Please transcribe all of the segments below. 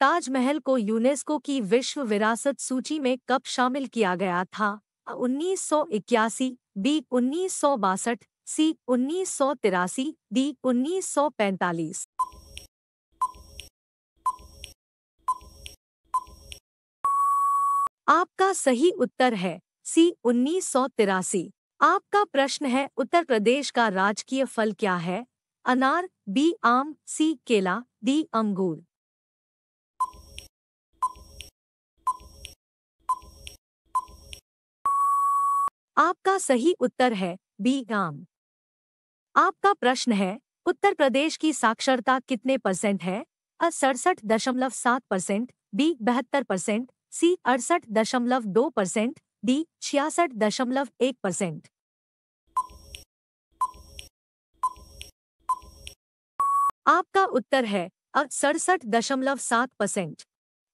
ताजमहल को यूनेस्को की विश्व विरासत सूची में कब शामिल किया गया था उन्नीस सौ इक्यासी बी उन्नीस सौ बासठ सी उन्नीस सौ तिरासी डी उन्नीस सौ पैंतालीस आपका सही उत्तर है सी उन्नीस सौ तिरासी आपका प्रश्न है उत्तर प्रदेश का राजकीय फल क्या है अनार बी आम सी केला डी अंगूर आपका सही उत्तर है बी आम आपका प्रश्न है उत्तर प्रदेश की साक्षरता कितने परसेंट है अ सड़सठ दशमलव सात परसेंट बी बहत्तर परसेंट सी अड़सठ दशमलव दो परसेंट डी छियासठ दशमलव एक परसेंट आपका उत्तर है अब सड़सठ दशमलव सात परसेंट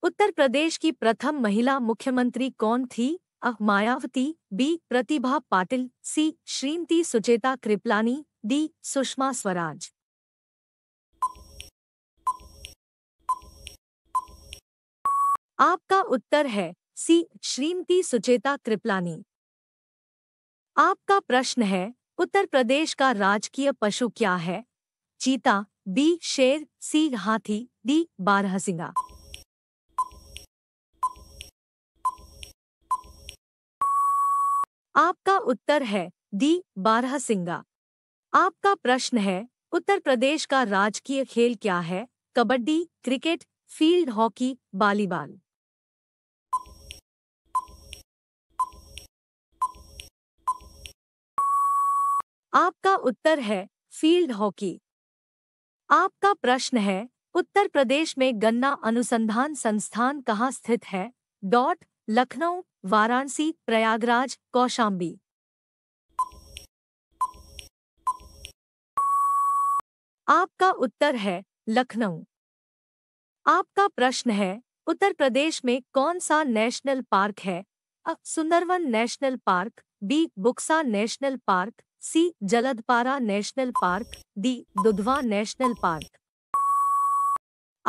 उत्तर प्रदेश की प्रथम महिला मुख्यमंत्री कौन थी अ Mayawati B Pratibha Patil C Shrimati Sucheta Kripalani D Sushma Swaraj आपका उत्तर है सी श्रीमती सुचेता कृपलानी आपका प्रश्न है उत्तर प्रदेश का राजकीय पशु क्या है चीता बी शेर सी हाथी डी बारहसिंगा आपका उत्तर है दी बारह सिंगा आपका प्रश्न है उत्तर प्रदेश का राजकीय खेल क्या है kabaddi cricket field hockey volleyball आपका उत्तर है फील्ड हॉकी आपका प्रश्न है उत्तर प्रदेश में गन्ना अनुसंधान संस्थान कहाँ स्थित है डॉट लखनऊ वाराणसी प्रयागराज कौशाम्बी आपका उत्तर है लखनऊ आपका प्रश्न है उत्तर प्रदेश में कौन सा नेशनल पार्क है अ Sundarban national park B Buxa national park C Jaldapara national park D Dudhwa national park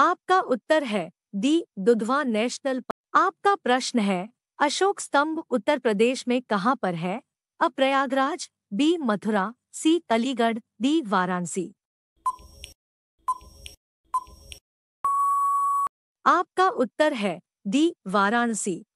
आपका उत्तर है डी दुधवा नेशनल पार्क आपका प्रश्न है अशोक स्तंभ उत्तर प्रदेश में कहाँ पर है अ Prayagraj B Mathura C Aligarh D Varanasi आपका उत्तर है डी वाराणसी